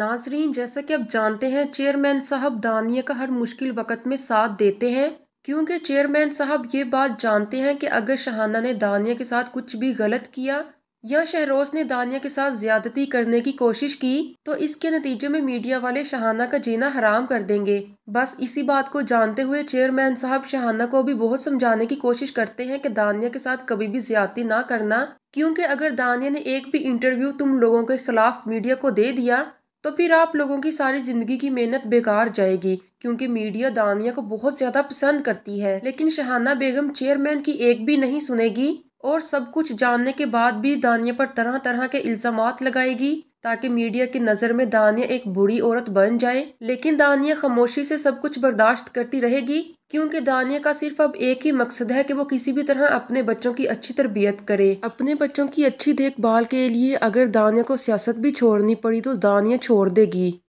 नाजरीन जैसा कि आप जानते हैं चेयरमैन साहब दानिया का हर मुश्किल वक़्त में साथ देते हैं क्योंकि चेयरमैन साहब ये बात जानते हैं कि अगर शहाना ने दानिया के साथ कुछ भी गलत किया या शहरोज ने दानिया के साथ ज्यादती करने की कोशिश की तो इसके नतीजे में मीडिया वाले शहाना का जीना हराम कर देंगे बस इसी बात को जानते हुए चेयरमैन साहब शहाना को भी बहुत समझाने की कोशिश करते हैं कि दानिया के साथ कभी भी ज्यादती ना करना क्योंकि अगर दानिया ने एक भी इंटरव्यू तुम लोगों के खिलाफ मीडिया को दे दिया तो फिर आप लोगों की सारी ज़िंदगी की मेहनत बेकार जाएगी क्योंकि मीडिया दानिया को बहुत ज़्यादा पसंद करती है लेकिन शहाना बेगम चेयरमैन की एक भी नहीं सुनेगी और सब कुछ जानने के बाद भी दानिया पर तरह तरह के इल्ज़ाम लगाएगी ताकि मीडिया की नज़र में दानिया एक बुरी औरत बन जाए लेकिन दानिया खामोशी से सब कुछ बर्दाश्त करती रहेगी क्योंकि दानिया का सिर्फ अब एक ही मकसद है कि वो किसी भी तरह अपने बच्चों की अच्छी तरबियत करे अपने बच्चों की अच्छी देखभाल के लिए अगर दानिया को सियासत भी छोड़नी पड़ी तो दानिया छोड़ देगी